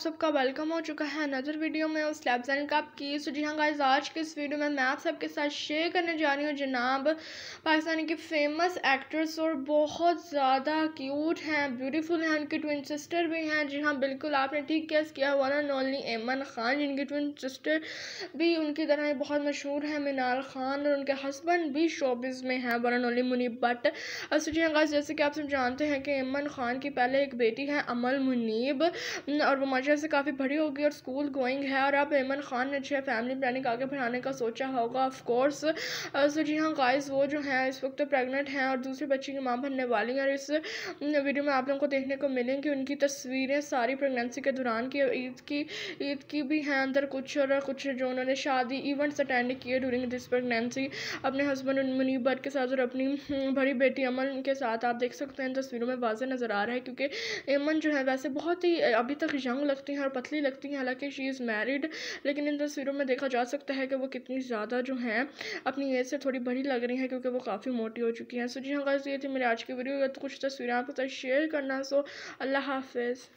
सबका वेलकम हो चुका है अनदर वीडियो में उस लैब सैन का आपकी सो जी हाँ गाइज आज के इस वीडियो में मैं आप सबके साथ शेयर करने जा रही हूँ जनाब पाकिस्तान के फेमस एक्टर्स और बहुत ज़्यादा क्यूट हैं ब्यूटीफुल हैं उनकी ट्विन सिस्टर भी हैं जी हाँ बिल्कुल आपने ठीक कैस किया हुआ ना नॉली एमन खान जिनकी ट्विन सिस्टर भी उनकी तरह ही बहुत मशहूर हैं मीनार खान और उनके हस्बैंड भी शोबिस में हैं one and only Muneeb but so uh, जी हाँ गाइज जैसे कि आप सब जानते हैं कि एमन खान की पहले एक बेटी है अमल मुनीब और वो माशा वजह से काफ़ी भरी होगी और स्कूल गोइंग है और अब ऐमन खान ने जो है फैमिली प्लानिंग आगे बढ़ाने का सोचा होगा ऑफकोर्स सो uh, जी हाँ गाइस वो जो है इस वक्त प्रेगनेंट हैं और दूसरे बच्ची की माँ बनने वाली हैं और इस वीडियो mm, में आप लोगों को देखने को मिलेंगी उनकी तस्वीरें सारी प्रेगनेंसी के दौरान की ईद की ईद की भी हैं अंदर कुछ और कुछ जो उन्होंने शादी इवेंट्स अटेंड किए डूरिंग दिस प्रेगनेंसी अपने हस्बैंड मुनीब भट्ट के साथ और अपनी mm, बड़ी बेटी अमन के साथ आप देख सकते हैं तस्वीरों में वाजे नज़र आ रहा है क्योंकि ऐमन जो है वैसे बहुत ही अभी तक यंग लग लगती हैं और पतली लगती हैं हालांकि शी इज़ मैरिड लेकिन इन तस्वीरों में देखा जा सकता है कि वो कितनी ज़्यादा जो हैं अपनी एज से थोड़ी बड़ी लग रही हैं क्योंकि वो काफ़ी मोटी हो चुकी हैं सो जी हाँ गाइस ये थी मेरी आज की वीडियो तो कुछ तस्वीरें आपके साथ शेयर करना सो अल्लाह हाफिज़